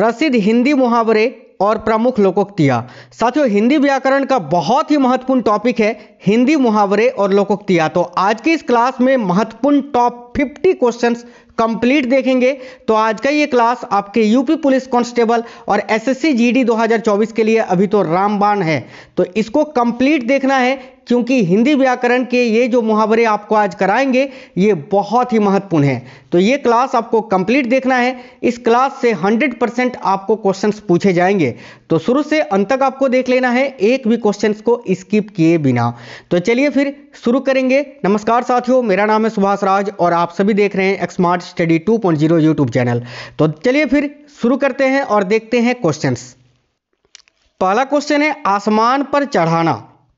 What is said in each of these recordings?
प्रसिद्ध हिंदी मुहावरे और प्रमुख लोकोक्तियाँ साथियों हिंदी व्याकरण का बहुत ही महत्वपूर्ण टॉपिक है हिंदी मुहावरे और लोकोक्तियाँ तो आज की इस क्लास में महत्वपूर्ण टॉप 50 क्वेश्चंस कंप्लीट देखेंगे तो आज का ये क्लास आपके यूपी पुलिस कांस्टेबल और एसएससी जीडी 2024 के लिए अभी तो रामबाण है तो इसको कंप्लीट देखना है क्योंकि हिंदी व्याकरण के ये जो मुहावरे आपको आज कराएंगे ये बहुत ही महत्वपूर्ण है तो ये क्लास आपको कंप्लीट देखना है इस क्लास से 100 परसेंट आपको क्वेश्चंस पूछे जाएंगे तो शुरू से अंत तक आपको देख लेना है एक भी क्वेश्चंस को स्किप किए बिना तो चलिए फिर शुरू करेंगे नमस्कार साथियों मेरा नाम है सुभाष राज और आप सभी देख रहे हैं एक्समार्ट स्टडी 2.0 यूट्यूब चैनल तो चलिए फिर शुरू करते हैं और देखते हैं क्वेश्चंस पहला क्वेश्चन है आसमान पर चढ़ाना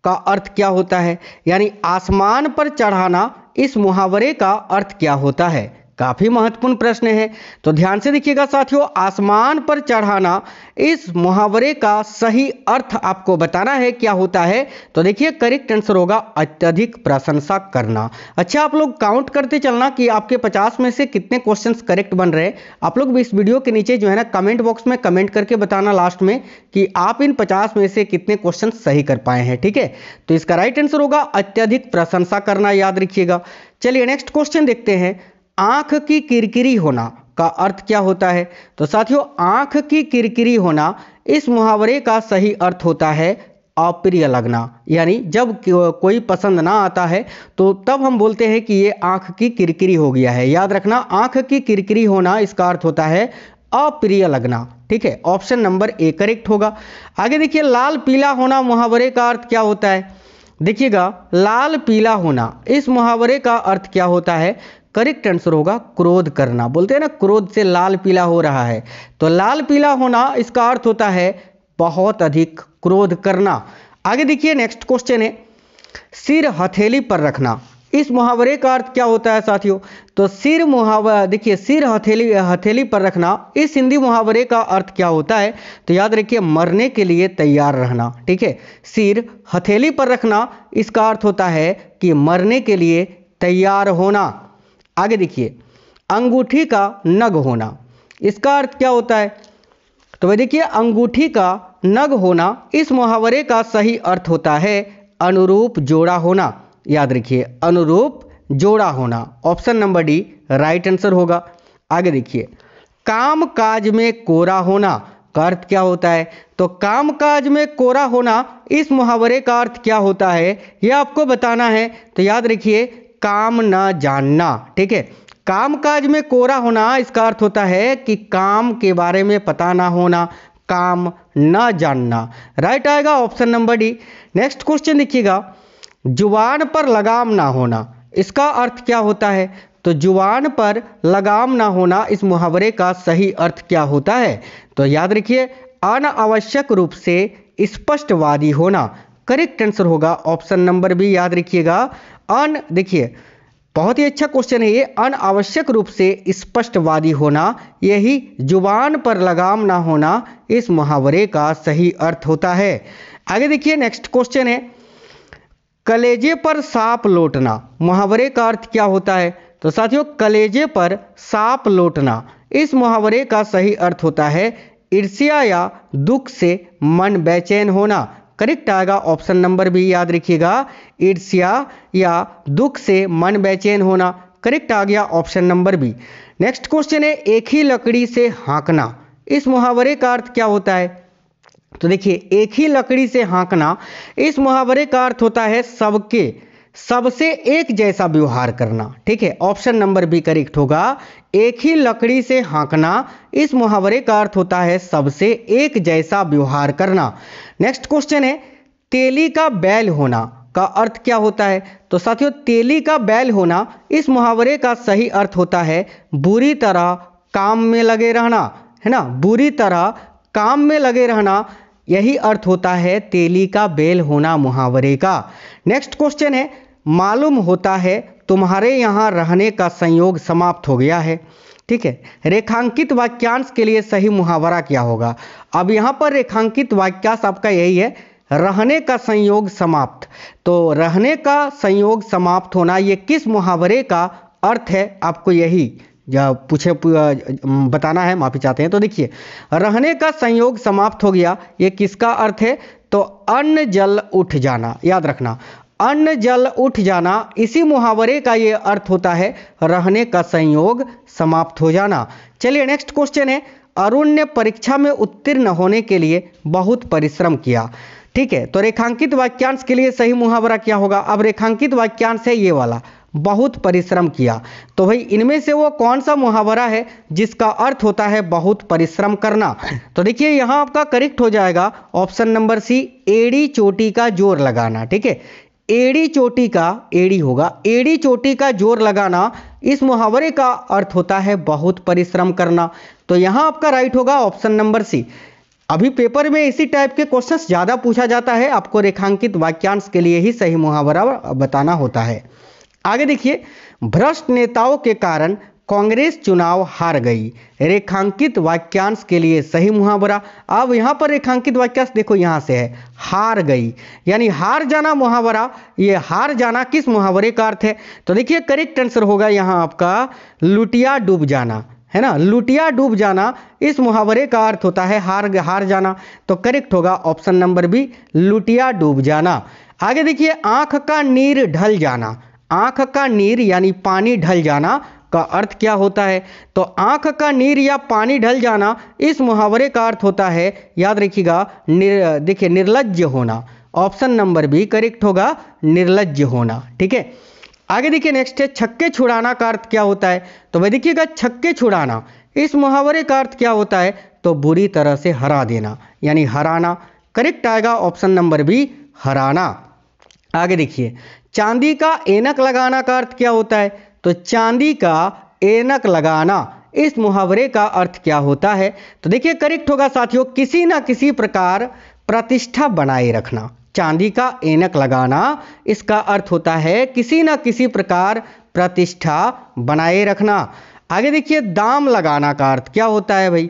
का अर्थ क्या होता है यानी आसमान पर चढ़ाना इस मुहावरे का अर्थ क्या होता है काफ़ी महत्वपूर्ण प्रश्न है तो ध्यान से देखिएगा साथियों आसमान पर चढ़ाना इस मुहावरे का सही अर्थ आपको बताना है क्या होता है तो देखिए करेक्ट आंसर होगा अत्यधिक प्रशंसा करना अच्छा आप लोग काउंट करते चलना कि आपके 50 में से कितने क्वेश्चन करेक्ट बन रहे आप लोग भी इस वीडियो के नीचे जो है ना कमेंट बॉक्स में कमेंट करके बताना लास्ट में कि आप इन पचास में से कितने क्वेश्चन सही कर पाए हैं ठीक है तो इसका राइट आंसर होगा अत्यधिक प्रशंसा करना याद रखिएगा चलिए नेक्स्ट क्वेश्चन देखते हैं आंख की किरकिरी होना का अर्थ क्या होता है तो साथियों आंख की किरकिरी होना इस मुहावरे का सही अर्थ होता है अप्रिय लगना यानी जब कोई पसंद ना आता है तो तब हम बोलते हैं कि ये आंख की किरकिरी हो गया है याद रखना आंख की किरकिरी होना इसका अर्थ होता है अप्रिय लगना ठीक है ऑप्शन नंबर ए करेक्ट होगा आगे देखिए लाल पीला होना मुहावरे का अर्थ क्या होता है देखिएगा लाल पीला होना इस मुहावरे का अर्थ क्या होता है करेक्ट आंसर होगा क्रोध करना बोलते हैं ना क्रोध से लाल पीला हो रहा है तो लाल पीला होना इसका अर्थ होता है बहुत अधिक क्रोध करना आगे देखिए नेक्स्ट क्वेश्चन है सिर हथेली पर रखना इस मुहावरे का अर्थ क्या होता है साथियों तो सिर मुहावरा देखिए सिर हथेली हथेली पर रखना इस हिंदी मुहावरे का अर्थ क्या होता है तो याद रखिए मरने के लिए तैयार रहना ठीक है सिर हथेली पर रखना इसका अर्थ होता है कि मरने के लिए तैयार होना आगे देखिए अंगूठी का नग होना इसका अर्थ क्या होता है तो भाई देखिए अंगूठी का नग होना इस मुहावरे का सही अर्थ होता है अनुरूप जोड़ा होना याद रखिए अनुरूप जोड़ा होना option number D right answer होगा आगे देखिए काम काज में कोरा होना का अर्थ क्या होता है तो काम काज में कोरा होना इस मुहावरे का अर्थ क्या होता है यह आपको बताना है तो याद रखिए काम ना जानना ठीक है काम काज में कोरा होना इसका अर्थ होता है कि काम के बारे में पता ना होना काम ना जानना राइट आएगा option number D next question देखिएगा जुबान पर लगाम ना होना इसका अर्थ क्या होता है तो जुबान पर लगाम ना होना इस मुहावरे का सही अर्थ क्या होता है तो याद रखिए अनावश्यक रूप से स्पष्टवादी होना करेक्ट आंसर होगा ऑप्शन नंबर बी याद रखिएगा अन देखिए बहुत ही अच्छा क्वेश्चन है ये अनावश्यक रूप से स्पष्टवादी होना यही जुबान पर लगाम ना होना इस मुहावरे का सही अर्थ होता है आगे देखिए नेक्स्ट क्वेश्चन है कलेजे पर सांप लौटना मुहावरे का अर्थ क्या होता है तो साथियों कलेजे पर सांप लौटना इस मुहावरे का सही अर्थ होता है ईर्ष्या या दुख से मन बेचैन होना करेक्ट आएगा ऑप्शन नंबर भी याद रखिएगा ईर्ष्या या दुख से मन बेचैन होना करेक्ट आ गया option number B next question है एक ही लकड़ी से हाँकना इस मुहावरे का अर्थ क्या होता है तो देखिए एक ही लकड़ी से हाँकना इस मुहावरे का अर्थ होता है सबके सबसे एक जैसा व्यवहार करना ठीक है ऑप्शन नंबर बी करेक्ट होगा एक ही लकड़ी से हाँकना इस मुहावरे का अर्थ होता है सबसे एक जैसा व्यवहार करना नेक्स्ट क्वेश्चन है तेली का बैल होना का अर्थ क्या होता है तो साथियों तेली का बैल होना इस मुहावरे का सही अर्थ होता है बुरी तरह काम में लगे रहना है ना बुरी तरह काम में लगे रहना यही अर्थ होता है तेली का बेल होना मुहावरे का नेक्स्ट क्वेश्चन है मालूम होता है तुम्हारे यहाँ रहने का संयोग समाप्त हो गया है ठीक है रेखांकित वाक्यांश के लिए सही मुहावरा क्या होगा अब यहाँ पर रेखांकित वाक्यांश आपका यही है रहने का संयोग समाप्त तो रहने का संयोग समाप्त होना ये किस मुहावरे का अर्थ है आपको यही पूछे बताना है माफी चाहते हैं तो देखिए रहने का संयोग समाप्त हो गया ये किसका अर्थ है तो अन्न जल उठ जाना याद रखना अन्न जल उठ जाना इसी मुहावरे का ये अर्थ होता है रहने का संयोग समाप्त हो जाना चलिए नेक्स्ट क्वेश्चन है अरुण ने परीक्षा में उत्तीर्ण होने के लिए बहुत परिश्रम किया ठीक है तो रेखांकित वाक्यांश के लिए सही मुहावरा क्या होगा अब रेखांकित वाक्यांश है ये वाला बहुत परिश्रम किया तो भाई इनमें से वो कौन सा मुहावरा है जिसका अर्थ होता है बहुत परिश्रम करना तो देखिए यहां आपका करेक्ट हो जाएगा ऑप्शन नंबर सी एड़ी चोटी का जोर लगाना ठीक है एड़ी चोटी का एड़ी होगा एड़ी चोटी का जोर लगाना इस मुहावरे का अर्थ होता है बहुत परिश्रम करना तो यहां आपका राइट होगा ऑप्शन नंबर सी अभी पेपर में इसी टाइप के क्वेश्चंस ज़्यादा पूछा जाता है आपको रेखांकित वाक्यांश के लिए ही सही मुहावरा बताना होता है आगे देखिए भ्रष्ट नेताओं के कारण कांग्रेस चुनाव हार गई रेखांकित वाक्यांश के लिए सही मुहावरा अब यहाँ पर रेखांकित वाक्यांश देखो यहाँ से है हार गई यानी हार जाना मुहावरा ये हार जाना किस मुहावरे का अर्थ है तो देखिए करेक्ट आंसर होगा यहाँ आपका लुटिया डूब जाना है ना लुटिया डूब जाना इस मुहावरे का अर्थ होता है हार हार जाना तो करेक्ट होगा ऑप्शन नंबर बी लुटिया डूब जाना आगे देखिए आंख का नीर ढल जाना आंख का नीर यानी पानी ढल जाना का अर्थ क्या होता है तो आंख का नीर या पानी ढल जाना इस मुहावरे का अर्थ होता है याद रखिएगा निर देखिए निर्लज्ज होना ऑप्शन नंबर बी करेक्ट होगा निर्लज्ज होना ठीक है आगे देखिए नेक्स्ट है छक्के छुड़ाना का अर्थ क्या होता है तो वह देखिएगा छक्के छुड़ाना इस मुहावरे का अर्थ क्या होता है तो बुरी तरह से हरा देना यानी हराना करेक्ट आएगा ऑप्शन नंबर बी हराना आगे देखिए चांदी का एनक लगाना का अर्थ क्या होता है तो चांदी का एनक लगाना इस मुहावरे का अर्थ क्या होता है तो देखिए करेक्ट होगा साथियों किसी ना किसी प्रकार प्रतिष्ठा बनाए रखना चांदी का एनक लगाना इसका अर्थ होता है किसी ना किसी प्रकार प्रतिष्ठा बनाए रखना आगे देखिए दाम लगाना का अर्थ क्या होता है भाई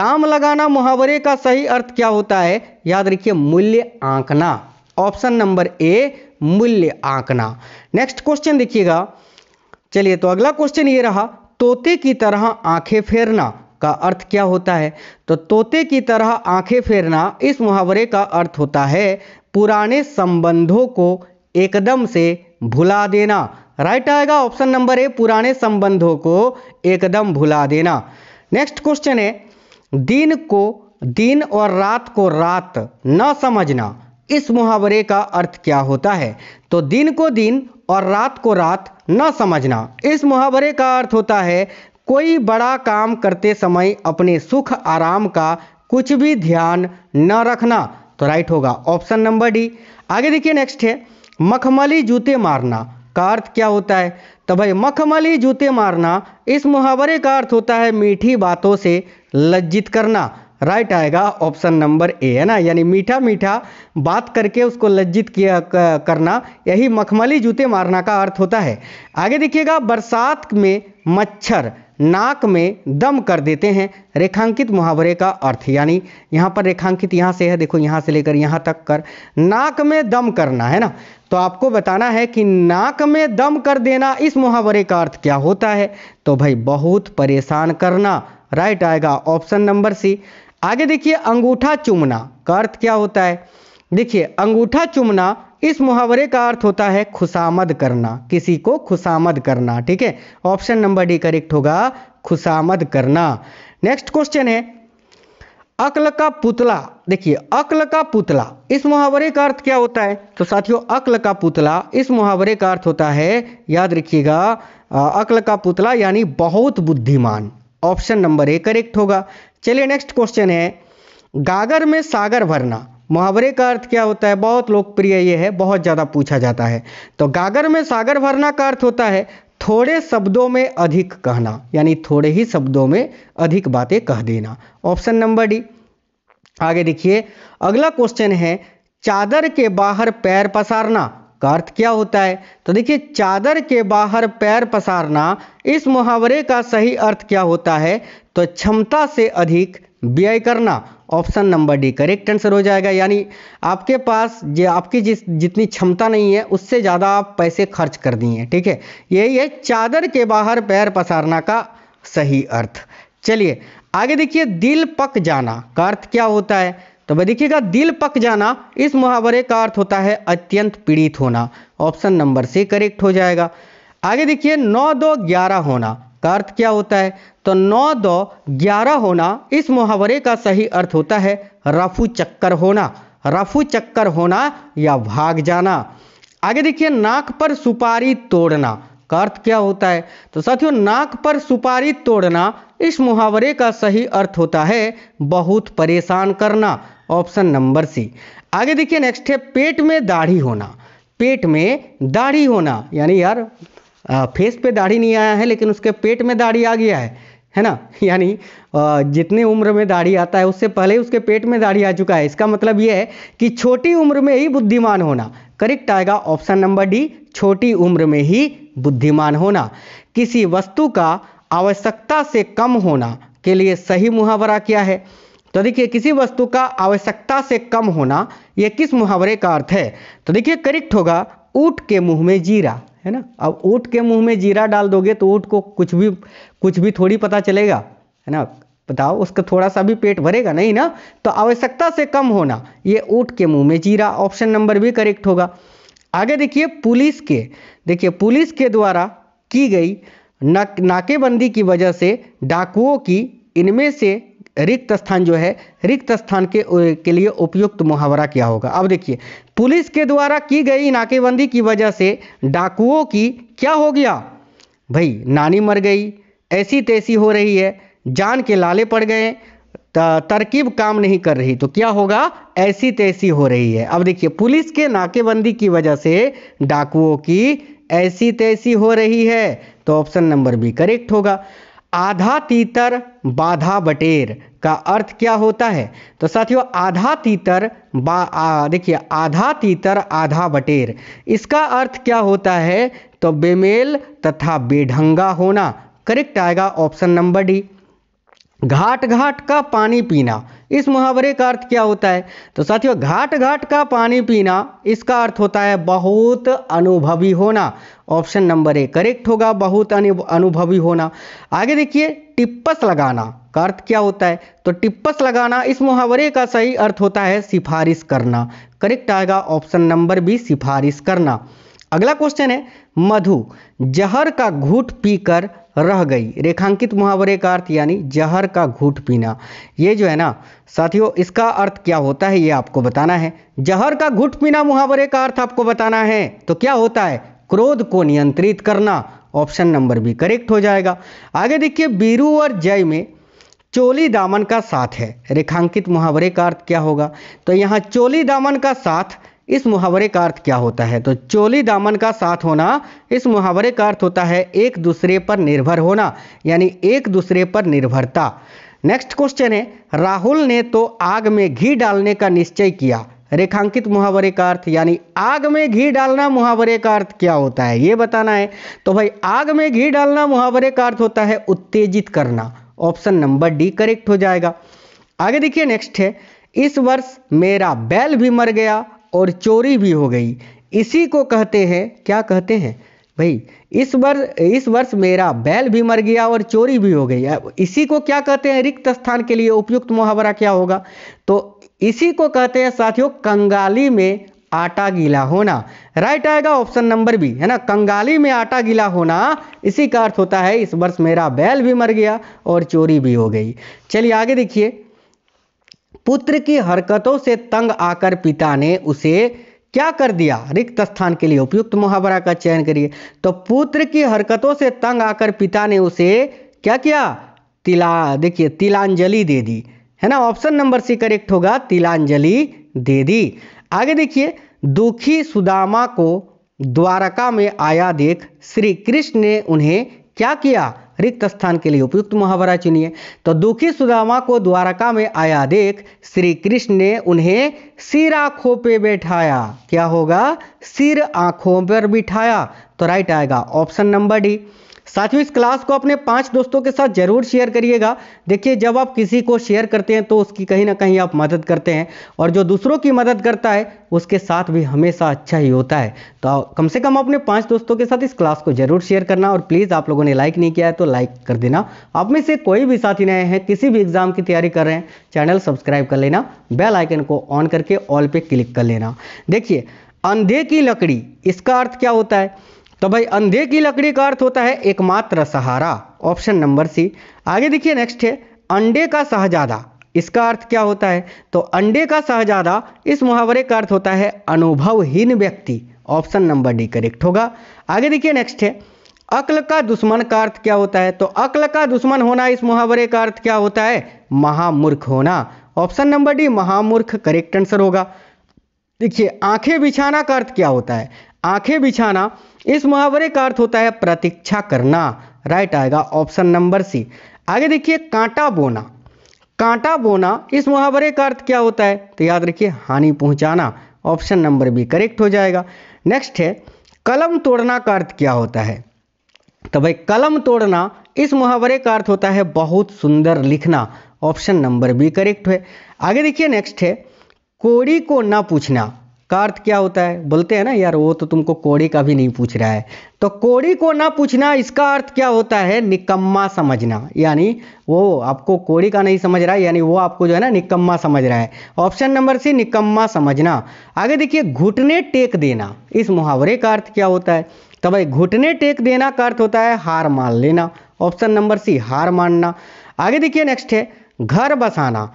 दाम लगाना मुहावरे का सही अर्थ क्या होता है याद रखिए मूल्य आंकना ऑप्शन नंबर ए मूल्य आंकना नेक्स्ट क्वेश्चन देखिएगा चलिए तो अगला क्वेश्चन ये रहा तोते की तरह आंखें फेरना का अर्थ क्या होता है तो तोते की तरह आंखें फेरना इस मुहावरे का अर्थ होता है पुराने संबंधों को एकदम से भुला देना राइट आएगा ऑप्शन नंबर ए पुराने संबंधों को एकदम भुला देना नेक्स्ट क्वेश्चन है दिन को दिन और रात को रात न समझना इस मुहावरे का अर्थ क्या होता है तो दिन को दिन और रात को रात न समझना इस मुहावरे का अर्थ होता है कोई बड़ा काम करते समय अपने सुख आराम का कुछ भी ध्यान न रखना तो राइट होगा ऑप्शन नंबर डी आगे देखिए नेक्स्ट है मखमली जूते मारना का अर्थ क्या होता है तो भाई मखमली जूते मारना इस मुहावरे का अर्थ होता है मीठी बातों से लज्जित करना राइट आएगा ऑप्शन नंबर ए है ना यानी मीठा मीठा बात करके उसको लज्जित किया करना यही मखमली जूते मारना का अर्थ होता है आगे देखिएगा बरसात में मच्छर नाक में दम कर देते हैं रेखांकित मुहावरे का अर्थ यानी यहाँ पर रेखांकित यहाँ से है देखो यहाँ से लेकर यहाँ तक कर नाक में दम करना है ना तो आपको बताना है कि नाक में दम कर देना इस मुहावरे का अर्थ क्या होता है तो भाई बहुत परेशान करना राइट आएगा ऑप्शन नंबर सी आगे देखिए अंगूठा चुमना का अर्थ क्या होता है देखिए अंगूठा चुमना इस मुहावरे का अर्थ होता है खुशामद करना किसी को खुशामद करना ठीक है ऑप्शन नंबर डी करेक्ट होगा खुशामद करना नेक्स्ट क्वेश्चन है अक्ल का पुतला देखिए अक्ल का पुतला इस मुहावरे का अर्थ क्या होता है तो साथियों अक्ल का पुतला इस मुहावरे का अर्थ होता है याद रखिएगा अक्ल का पुतला यानी बहुत बुद्धिमान ऑप्शन नंबर ए करेक्ट होगा चलिए नेक्स्ट क्वेश्चन है गागर में सागर भरना मुहावरे का अर्थ क्या होता है बहुत लोकप्रिय ये है बहुत ज़्यादा पूछा जाता है तो गागर में सागर भरना का अर्थ होता है थोड़े शब्दों में अधिक कहना यानी थोड़े ही शब्दों में अधिक बातें कह देना ऑप्शन नंबर डी आगे देखिए अगला क्वेश्चन है चादर के बाहर पैर पसारना का अर्थ क्या होता है तो देखिए चादर के बाहर पैर पसारना इस मुहावरे का सही अर्थ क्या होता है तो क्षमता से अधिक व्यय करना option number D correct answer हो जाएगा यानी आपके पास जो आपकी जिस जितनी क्षमता नहीं है उससे ज़्यादा आप पैसे खर्च कर दिए ठीक है यही है चादर के बाहर पैर पसारना का सही अर्थ चलिए आगे देखिए दिल पक जाना का अर्थ क्या होता है तो भाई देखिएगा दिल पक जाना इस मुहावरे का अर्थ होता है अत्यंत पीड़ित होना ऑप्शन नंबर सी करेक्ट हो जाएगा आगे देखिए नौ दो ग्यारह होना का अर्थ क्या होता है तो नौ दो ग्यारह होना इस मुहावरे का सही अर्थ होता है रफू चक्कर होना रफू चक्कर होना या भाग जाना आगे देखिए नाक पर सुपारी तोड़ना का अर्थ क्या होता है तो साथियों नाक पर सुपारी तोड़ना इस मुहावरे का सही अर्थ होता है बहुत परेशान करना ऑप्शन नंबर सी आगे देखिए नेक्स्ट है पेट में दाढ़ी होना पेट में दाढ़ी होना यानी यार फेस पे दाढ़ी नहीं आया है लेकिन उसके पेट में दाढ़ी आ गया है है ना यानी जितने उम्र में दाढ़ी आता है उससे पहले ही उसके पेट में दाढ़ी आ चुका है इसका मतलब यह है कि छोटी उम्र में ही बुद्धिमान होना करेक्ट आएगा ऑप्शन नंबर डी छोटी उम्र में ही बुद्धिमान होना किसी वस्तु का आवश्यकता से कम होना के लिए सही मुहावरा क्या है तो देखिए किसी वस्तु का आवश्यकता से कम होना यह किस मुहावरे का अर्थ है तो देखिए करेक्ट होगा ऊँट के मुँह में जीरा है ना अब ऊँट के मुँह में जीरा डाल दोगे तो ऊँट को कुछ भी कुछ भी थोड़ी पता चलेगा है ना बताओ उसका थोड़ा सा भी पेट भरेगा नहीं ना तो आवश्यकता से कम होना ये ऊँट के मुँह में जीरा ऑप्शन नंबर भी करेक्ट होगा आगे देखिए पुलिस के देखिए पुलिस के द्वारा की गई नाकेबंदी की वजह से डाकुओं की इनमें से रिक्त स्थान जो है रिक्त स्थान के के लिए उपयुक्त मुहावरा क्या होगा अब देखिए पुलिस के द्वारा की गई नाकेबंदी की वजह से डाकुओं की क्या हो गया भाई नानी मर गई ऐसी तैसी हो रही है जान के लाले पड़ गए तरकीब काम नहीं कर रही तो क्या होगा ऐसी तैसी हो रही है अब देखिए पुलिस के नाकेबंदी की वजह से डाकुओं की ऐसी तैसी हो रही है तो ऑप्शन नंबर बी करेक्ट होगा आधा तीतर बाधा बटेर का अर्थ क्या होता है तो साथियों आधा तीतर देखिए आधा तीतर आधा बटेर इसका अर्थ क्या होता है तो बेमेल तथा बेढंगा होना करेक्ट आएगा ऑप्शन नंबर डी घाट घाट का पानी पीना इस मुहावरे का अर्थ क्या होता है तो साथियों घाट घाट का पानी पीना इसका अर्थ होता है बहुत अनुभवी होना ऑप्शन नंबर ए करेक्ट होगा बहुत अनुभवी होना आगे देखिए टिप्पस लगाना का अर्थ क्या होता है तो टिप्पस लगाना इस मुहावरे का सही अर्थ होता है सिफारिश करना करेक्ट आएगा ऑप्शन नंबर बी सिफारिश करना अगला क्वेश्चन है मधु जहर का घूट पीकर रह गई रेखांकित मुहावरे का अर्थ यानी जहर का घूट पीना ये जो है ना साथियों इसका अर्थ क्या होता है ये आपको बताना है जहर का घूट पीना मुहावरे का अर्थ आपको बताना है तो क्या होता है क्रोध को नियंत्रित करना ऑप्शन नंबर बी करेक्ट हो जाएगा आगे देखिए बीरू और जय में चोली दामन का साथ है रेखांकित मुहावरे का अर्थ क्या होगा तो यहाँ चोली दामन का साथ इस मुहावरे का अर्थ क्या होता है तो चोली दामन का साथ होना इस मुहावरे का अर्थ होता है एक दूसरे पर निर्भर होना यानी एक दूसरे पर निर्भरता नेक्स्ट क्वेश्चन है राहुल ने तो आग में घी डालने का निश्चय किया रेखांकित मुहावरे का अर्थ यानी आग में घी डालना मुहावरे का अर्थ क्या होता है ये बताना है तो भाई आग में घी डालना मुहावरे का अर्थ होता है उत्तेजित करना ऑप्शन नंबर डी करेक्ट हो जाएगा आगे देखिए नेक्स्ट है इस वर्ष मेरा बैल भी मर गया और चोरी भी हो गई इसी को कहते हैं क्या कहते हैं भाई इस वर्ष इस वर्ष मेरा बैल भी मर गया और चोरी भी हो गई इसी को क्या कहते हैं रिक्त स्थान के लिए उपयुक्त मुहावरा क्या होगा तो इसी को कहते हैं साथियों कंगाली में आटा गीला होना राइट आएगा ऑप्शन नंबर बी है ना कंगाली में आटा गीला होना इसी का अर्थ होता है इस वर्ष मेरा बैल भी मर गया और चोरी भी हो गई चलिए आगे देखिए पुत्र की हरकतों से तंग आकर पिता ने उसे क्या कर दिया रिक्त स्थान के लिए उपयुक्त मुहावरा का चयन करिए तो पुत्र की हरकतों से तंग आकर पिता ने उसे क्या किया तिला देखिए तिलांजलि दे दी है ना ऑप्शन नंबर सी करेक्ट होगा तिलांजलि दे दी आगे देखिए दुखी सुदामा को द्वारका में आया देख श्री कृष्ण ने उन्हें क्या किया रिक्त स्थान के लिए उपयुक्त मुहावरा चुनिए तो दुखी सुदामा को द्वारका में आया देख श्री कृष्ण ने उन्हें सिर आंखों पे बैठाया क्या होगा सिर आंखों पर बिठाया तो राइट आएगा ऑप्शन नंबर डी साथियों इस क्लास को अपने पांच दोस्तों के साथ जरूर शेयर करिएगा देखिए जब आप किसी को शेयर करते हैं तो उसकी कहीं ना कहीं आप मदद करते हैं और जो दूसरों की मदद करता है उसके साथ भी हमेशा अच्छा ही होता है तो कम से कम अपने पांच दोस्तों के साथ इस क्लास को जरूर शेयर करना और प्लीज़ आप लोगों ने लाइक नहीं किया है तो लाइक कर देना आप में से कोई भी साथी नए हैं किसी भी एग्ज़ाम की तैयारी कर रहे हैं चैनल सब्सक्राइब कर लेना बेल आइकन को ऑन करके ऑल पे क्लिक कर लेना देखिए अंधे की लकड़ी इसका अर्थ क्या होता है तो भाई अंधे की लकड़ी का अर्थ होता है एकमात्र सहारा ऑप्शन नंबर सी आगे देखिए नेक्स्ट है अंडे का सहजादा इसका अर्थ क्या होता है तो अंडे का सहजादा इस मुहावरे का अर्थ होता है अनुभवहीन व्यक्ति ऑप्शन नंबर डी करेक्ट होगा आगे देखिए नेक्स्ट है अक्ल का दुश्मन का अर्थ क्या होता है तो अक्ल का दुश्मन होना इस मुहावरे का अर्थ क्या होता है महामूर्ख होना ऑप्शन नंबर डी महामूर्ख करेक्ट आंसर होगा देखिए आंखें बिछाना का अर्थ क्या होता है आंखें बिछाना इस मुहावरे का अर्थ होता है प्रतीक्षा करना राइट आएगा ऑप्शन नंबर सी आगे देखिए कांटा बोना कांटा बोना इस मुहावरे का अर्थ क्या होता है तो याद रखिए हानि पहुंचाना ऑप्शन नंबर बी करेक्ट हो जाएगा नेक्स्ट है कलम तोड़ना का अर्थ क्या होता है तो भाई कलम तोड़ना इस मुहावरे का अर्थ होता है बहुत सुंदर लिखना ऑप्शन नंबर बी करेक्ट है आगे देखिए नेक्स्ट है कोड़ी को ना पूछना का अर्थ क्या होता है बोलते हैं ना यार वो तो तुमको कोड़ी का भी नहीं पूछ रहा है तो कोड़ी को ना पूछना इसका अर्थ क्या होता है निकम्मा समझना यानी वो आपको कोड़ी का नहीं समझ रहा है यानी वो आपको जो है ना निकम्मा समझ रहा है ऑप्शन नंबर सी निकम्मा समझना आगे देखिए घुटने टेक देना इस मुहावरे का अर्थ क्या होता है तो भाई घुटने टेक देना का अर्थ होता है हार मान लेना ऑप्शन नंबर सी हार मानना आगे देखिए नेक्स्ट है घर बसाना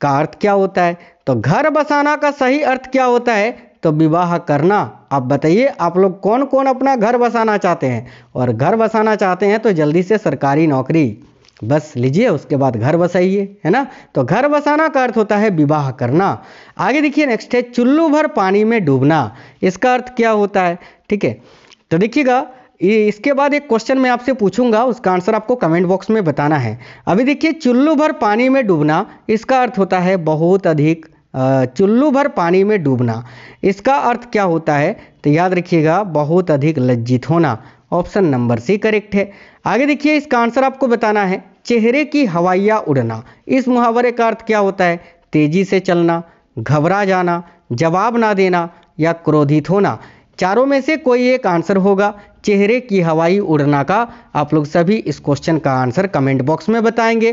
का अर्थ क्या होता है तो घर बसाना का सही अर्थ क्या होता है तो विवाह करना आप बताइए आप लोग कौन कौन अपना घर बसाना चाहते हैं और घर बसाना चाहते हैं तो जल्दी से सरकारी नौकरी बस लीजिए उसके बाद घर बसाइए है ना तो घर बसाना का अर्थ होता है विवाह करना आगे देखिए नेक्स्ट है चुल्लू भर पानी में डूबना इसका अर्थ क्या होता है ठीक है तो देखिएगा इसके बाद एक क्वेश्चन मैं आपसे पूछूंगा उसका आंसर आपको कमेंट बॉक्स में बताना है अभी देखिए चुल्लू भर पानी में डूबना इसका अर्थ होता है बहुत अधिक चुल्लू भर पानी में डूबना इसका अर्थ क्या होता है तो याद रखिएगा बहुत अधिक लज्जित होना ऑप्शन नंबर सी करेक्ट है आगे देखिए इसका आंसर आपको बताना है चेहरे की हवाइया उड़ना इस मुहावरे का अर्थ क्या होता है तेजी से चलना घबरा जाना जवाब ना देना या क्रोधित होना चारों में से कोई एक आंसर होगा चेहरे की हवाई उड़ना का आप लोग सभी इस क्वेश्चन का आंसर कमेंट बॉक्स में बताएंगे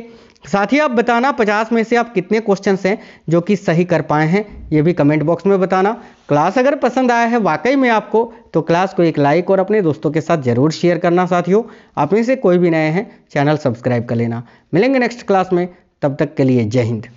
साथ ही आप बताना पचास में से आप कितने क्वेश्चन हैं जो कि सही कर पाए हैं ये भी कमेंट बॉक्स में बताना क्लास अगर पसंद आया है वाकई में आपको तो क्लास को एक लाइक और अपने दोस्तों के साथ ज़रूर शेयर करना साथियों आप में से कोई भी नए हैं चैनल सब्सक्राइब कर लेना मिलेंगे नेक्स्ट क्लास में तब तक के लिए जय हिंद